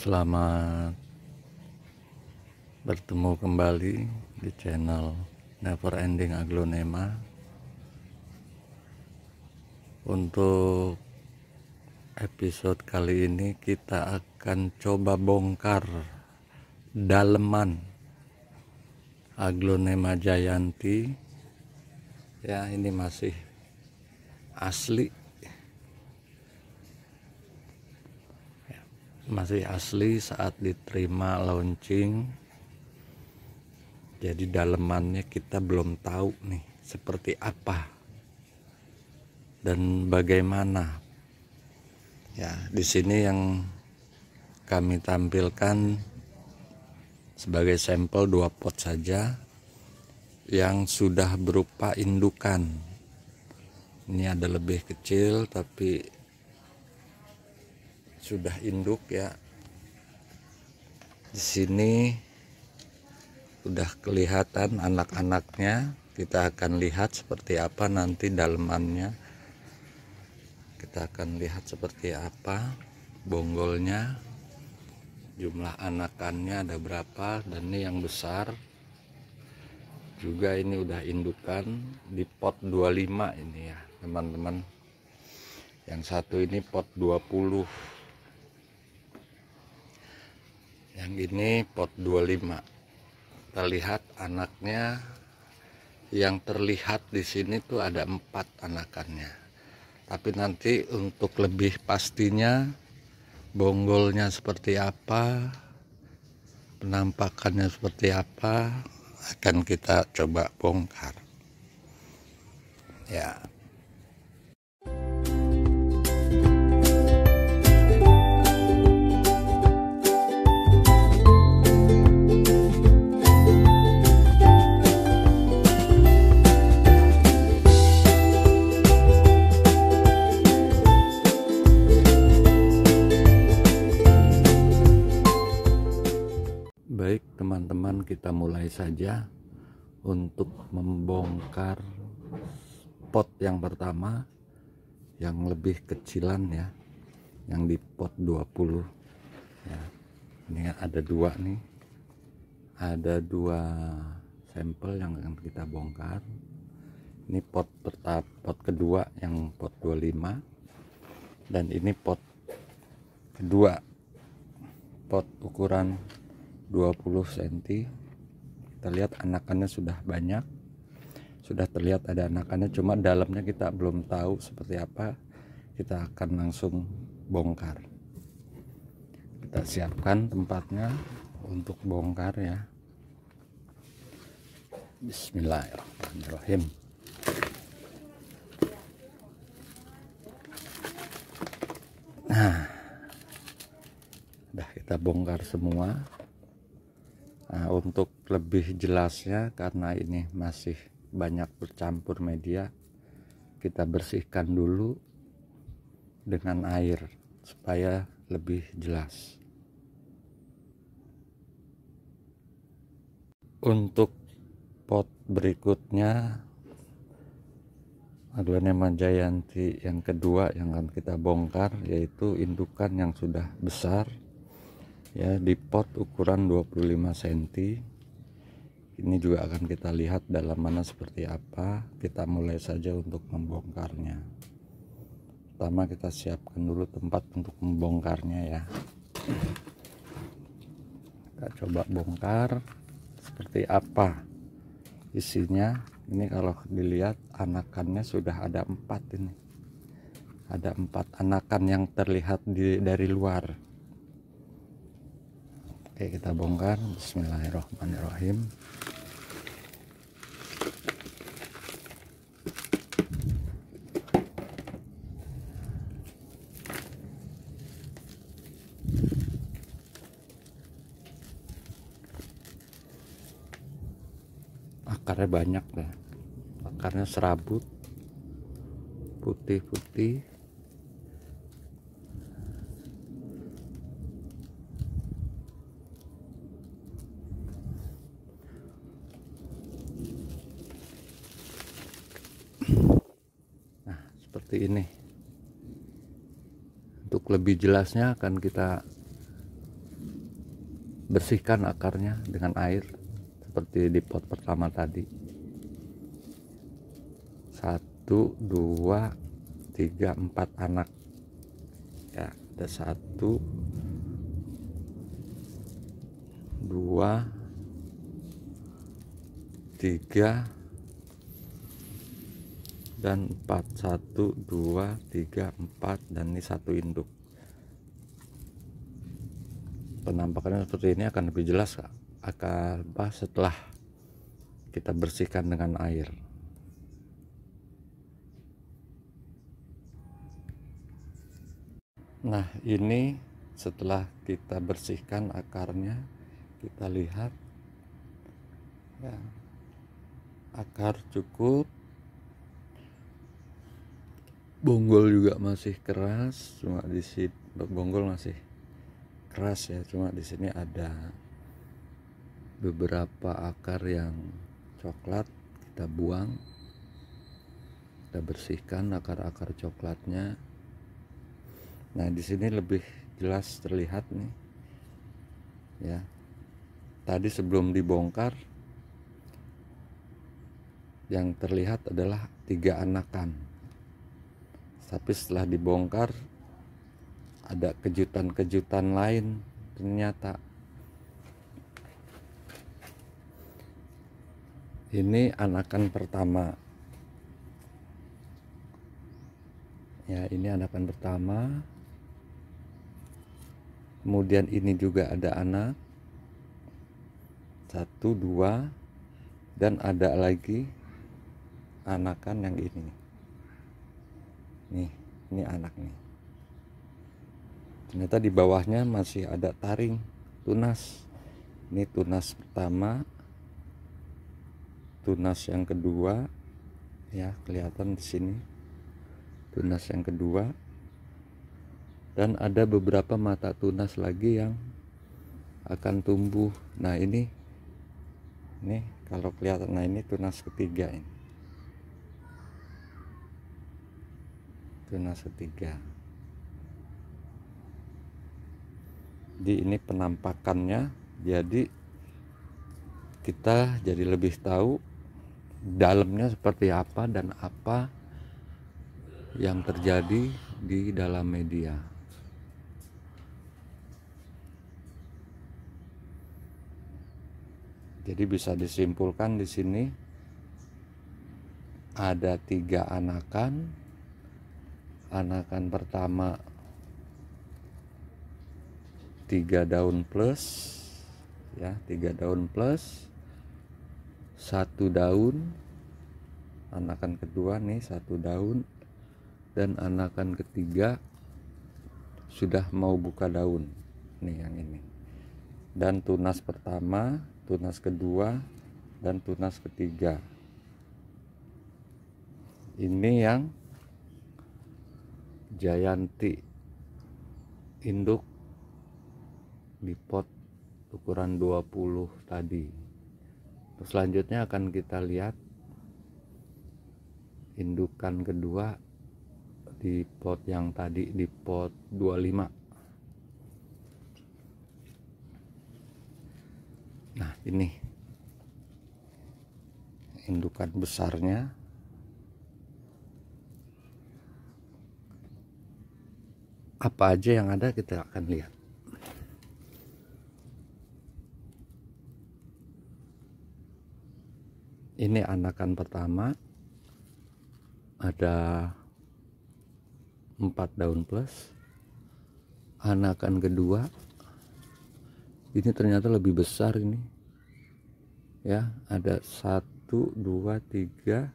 Selamat bertemu kembali di channel Never Ending Aglonema. Untuk episode kali ini kita akan coba bongkar daleman Aglonema Jayanti. Ya, ini masih asli masih asli saat diterima launching jadi dalemannya kita belum tahu nih seperti apa dan bagaimana ya di sini yang kami tampilkan sebagai sampel dua pot saja yang sudah berupa indukan ini ada lebih kecil tapi sudah induk ya di sini sudah kelihatan anak-anaknya kita akan lihat seperti apa nanti dalemannya kita akan lihat seperti apa bonggolnya jumlah anakannya ada berapa dan ini yang besar juga ini udah indukan di pot 25 ini ya teman-teman yang satu ini pot 20 yang ini pot 25 kita lihat anaknya yang terlihat di sini tuh ada empat anakannya tapi nanti untuk lebih pastinya bonggolnya seperti apa penampakannya seperti apa akan kita coba bongkar ya saja untuk membongkar pot yang pertama yang lebih kecilan ya yang di pot 20 ya ini ada dua nih ada dua sampel yang akan kita bongkar ini pot pertama pot kedua yang pot 25 dan ini pot kedua pot ukuran 20 cm terlihat anakannya sudah banyak sudah terlihat ada anakannya cuma dalamnya kita belum tahu seperti apa kita akan langsung bongkar kita siapkan tempatnya untuk bongkar ya Bismillahirrahmanirrahim nah udah kita bongkar semua Nah, untuk lebih jelasnya karena ini masih banyak bercampur media kita bersihkan dulu dengan air supaya lebih jelas untuk pot berikutnya aglonema majayanti yang kedua yang akan kita bongkar yaitu indukan yang sudah besar ya di pot ukuran 25 cm ini juga akan kita lihat dalam mana seperti apa kita mulai saja untuk membongkarnya pertama kita siapkan dulu tempat untuk membongkarnya ya kita coba bongkar seperti apa isinya ini kalau dilihat anakannya sudah ada empat ini ada empat anakan yang terlihat di, dari luar Oke kita bongkar Bismillahirrahmanirrahim akarnya banyak deh ya. akarnya serabut putih-putih ini untuk lebih jelasnya akan kita bersihkan akarnya dengan air seperti di pot pertama tadi satu dua tiga empat anak ya ada satu dua tiga dan 4 1 2 3 4 dan ini satu induk penampakannya seperti ini akan lebih jelas akan bah setelah kita bersihkan dengan air nah ini setelah kita bersihkan akarnya kita lihat ya, akar cukup bonggol juga masih keras cuma di sini bonggol masih keras ya cuma di sini ada beberapa akar yang coklat kita buang kita bersihkan akar-akar coklatnya nah di sini lebih jelas terlihat nih ya tadi sebelum dibongkar yang terlihat adalah tiga anakan tapi setelah dibongkar ada kejutan-kejutan lain ternyata ini anakan pertama ya ini anakan pertama kemudian ini juga ada anak satu dua dan ada lagi anakan yang ini nih ini anak nih ternyata di bawahnya masih ada taring tunas ini tunas pertama tunas yang kedua ya kelihatan di sini tunas yang kedua dan ada beberapa mata tunas lagi yang akan tumbuh nah ini nih kalau kelihatan nah ini tunas ketiga ini Tunas setiga. Jadi ini penampakannya. Jadi kita jadi lebih tahu dalamnya seperti apa dan apa yang terjadi di dalam media. Jadi bisa disimpulkan di sini ada tiga anakan anakan pertama tiga daun plus ya tiga daun plus satu daun anakan kedua nih satu daun dan anakan ketiga sudah mau buka daun nih yang ini dan tunas pertama tunas kedua dan tunas ketiga ini yang Jayanti induk di pot ukuran 20 tadi selanjutnya akan kita lihat indukan kedua di pot yang tadi di pot 25 nah ini indukan besarnya apa aja yang ada kita akan lihat ini anakan pertama ada empat daun plus anakan kedua ini ternyata lebih besar ini ya ada satu dua tiga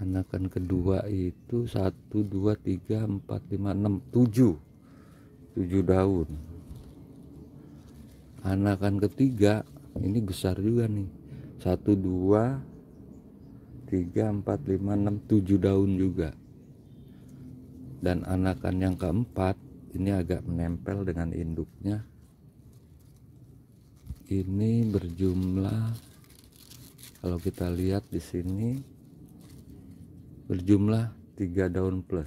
anakan kedua itu 1 2 3 4 5 6 7 7 daun anakan ketiga ini besar juga nih 1 2 3 4 5 6 7 daun juga dan anakan yang keempat ini agak menempel dengan induknya ini berjumlah kalau kita lihat di sini berjumlah tiga daun plus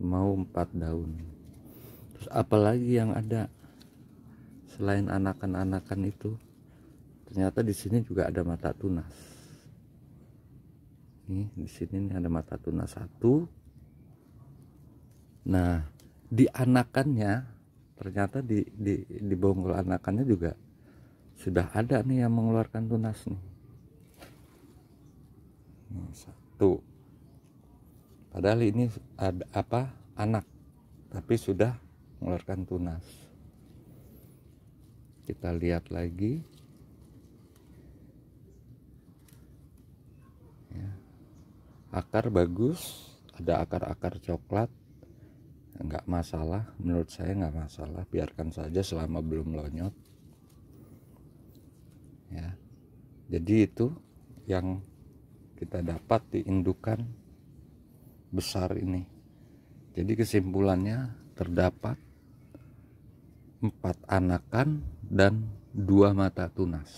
mau empat daun terus apalagi yang ada selain anakan-anakan itu ternyata di sini juga ada mata tunas nih di sini nih ada mata tunas satu nah di anakannya ternyata di di di bonggol anakannya juga sudah ada nih yang mengeluarkan tunas nih, nih satu padahal ini ada apa anak tapi sudah mengeluarkan tunas kita lihat lagi ya. akar bagus ada akar-akar coklat nggak masalah menurut saya nggak masalah biarkan saja selama belum lonyot ya jadi itu yang kita dapat diindukan indukan besar ini. Jadi kesimpulannya terdapat empat anakan dan dua mata tunas.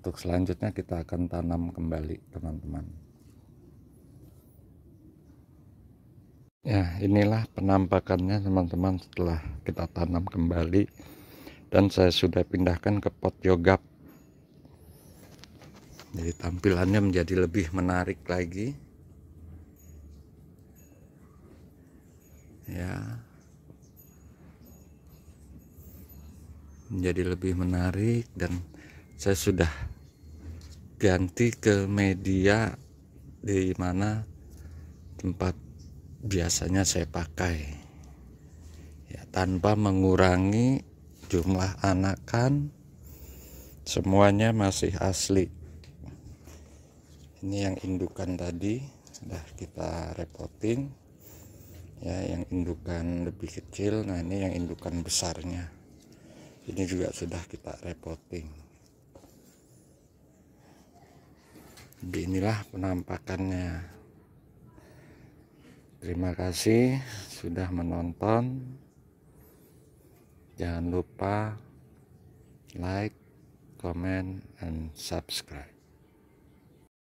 Untuk selanjutnya kita akan tanam kembali teman-teman. Ya inilah penampakannya teman-teman setelah kita tanam kembali dan saya sudah pindahkan ke pot yogap jadi tampilannya menjadi lebih menarik lagi ya menjadi lebih menarik dan saya sudah ganti ke media di mana tempat biasanya saya pakai ya tanpa mengurangi jumlah anakan semuanya masih asli ini yang indukan tadi sudah kita repotin ya yang indukan lebih kecil nah ini yang indukan besarnya ini juga sudah kita repoting jadi inilah penampakannya terima kasih sudah menonton jangan lupa like comment and subscribe